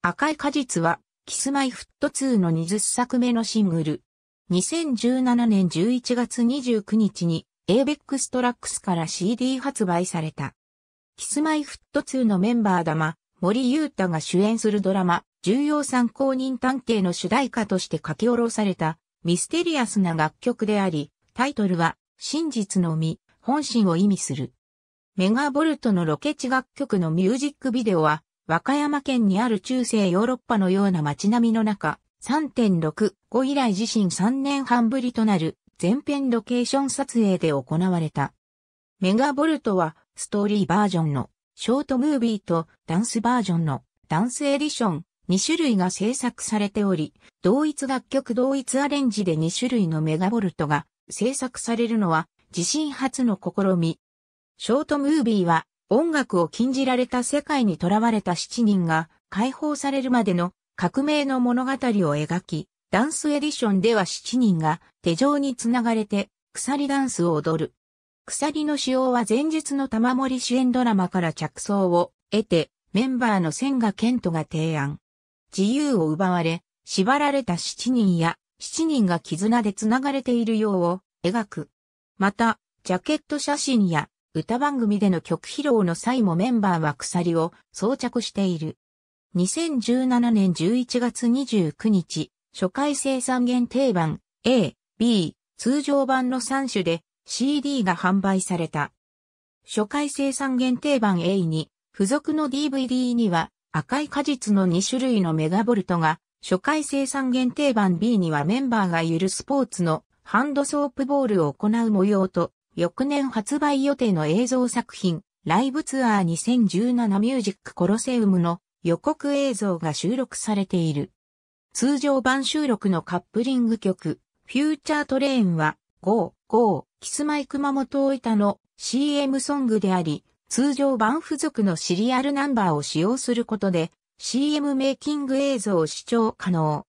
赤い果実は、キスマイフット2の20作目のシングル。2017年11月29日に、エイベックストラックスから CD 発売された。キスマイフット2のメンバー玉、森裕太が主演するドラマ、重要参考人探偵の主題歌として書き下ろされた、ミステリアスな楽曲であり、タイトルは、真実の実、本心を意味する。メガボルトのロケ地楽曲のミュージックビデオは、和歌山県にある中世ヨーロッパのような街並みの中、3.65以来自身3年半ぶりとなる全編ロケーション撮影で行われた。メガボルトはストーリーバージョンのショートムービーとダンスバージョンのダンスエディション2種類が制作されており、同一楽曲同一アレンジで2種類のメガボルトが制作されるのは自身初の試み。ショートムービーは音楽を禁じられた世界に囚われた7人が解放されるまでの革命の物語を描き、ダンスエディションでは7人が手錠につながれて鎖ダンスを踊る。鎖の使用は前日の玉森主演ドラマから着想を得てメンバーの千賀健人が提案。自由を奪われ、縛られた7人や7人が絆でつながれているようを描く。また、ジャケット写真や歌番組での曲披露の際もメンバーは鎖を装着している。2017年11月29日、初回生産限定版 A、B、通常版の3種で CD が販売された。初回生産限定版 A に、付属の DVD には赤い果実の2種類のメガボルトが、初回生産限定版 B にはメンバーがゆるスポーツのハンドソープボールを行う模様と翌年発売予定の映像作品、ライブツアー2017ミュージックコロセウムの予告映像が収録されている。通常版収録のカップリング曲、フューチャートレインは、ゴー、ゴー、キスマイ熊本大分の CM ソングであり、通常版付属のシリアルナンバーを使用することで、CM メイキング映像を視聴可能。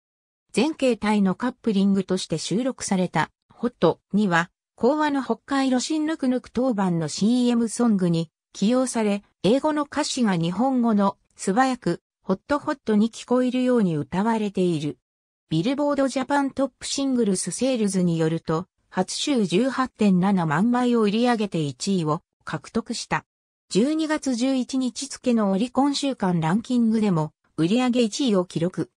全形態のカップリングとして収録された、ホットには、講話の北海路新ぬくぬく当番の CM ソングに起用され、英語の歌詞が日本語の素早く、ホットホットに聞こえるように歌われている。ビルボードジャパントップシングルスセールズによると、初週18.7万枚を売り上げて1位を獲得した。12月11日付のオリコン週間ランキングでも売り上げ1位を記録。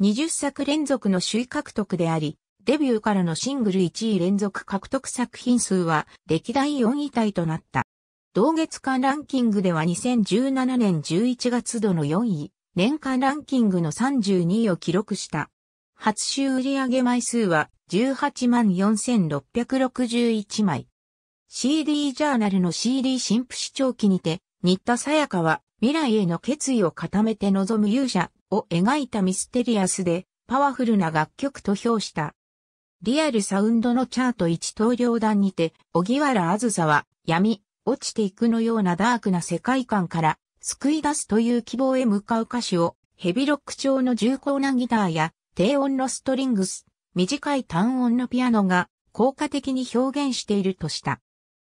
20作連続の首位獲得であり、デビューからのシングル1位連続獲得作品数は歴代4位タイとなった。同月間ランキングでは2017年11月度の4位、年間ランキングの32位を記録した。初週売上枚数は18万4661枚。CD ジャーナルの CD 新婦視聴記にて、新田さやかは未来への決意を固めて望む勇者を描いたミステリアスでパワフルな楽曲と評した。リアルサウンドのチャート1投了弾にて、小木原あずさは、闇、落ちていくのようなダークな世界観から、救い出すという希望へ向かう歌詞を、ヘビロック調の重厚なギターや、低音のストリングス、短い単音のピアノが、効果的に表現しているとした。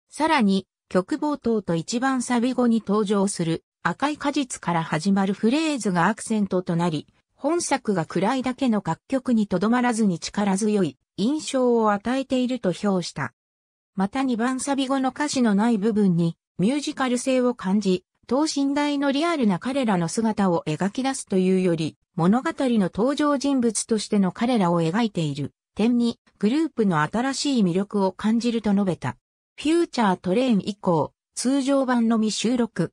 さらに、曲冒頭と一番サビ後に登場する赤い果実から始まるフレーズがアクセントとなり、本作が暗いだけの楽曲にとどまらずに力強い印象を与えていると評した。また2番サビ後の歌詞のない部分にミュージカル性を感じ、等身大のリアルな彼らの姿を描き出すというより、物語の登場人物としての彼らを描いている。点に、グループの新しい魅力を感じると述べた。フューチャートレイン以降、通常版のみ収録。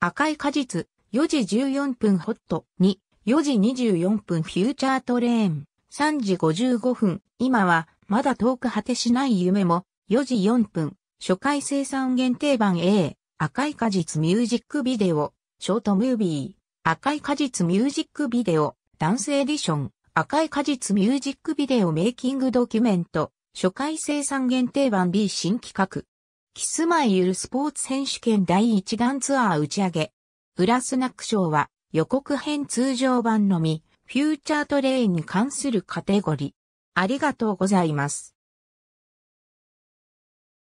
赤い果実、4時14分ホットに、4時24分フューチャートレーン。3時55分、今はまだ遠く果てしない夢も、4時4分、初回生産限定版 A、赤い果実ミュージックビデオ、ショートムービー、赤い果実ミュージックビデオ、ダンスエディション、赤い果実ミュージックビデオメイキングドキュメント、初回生産限定版 B 新企画。キスマイユルスポーツ選手権第1弾ツアー打ち上げ。裏スナック賞は予告編通常版のみ、フューチャートレインに関するカテゴリ。ありがとうございます。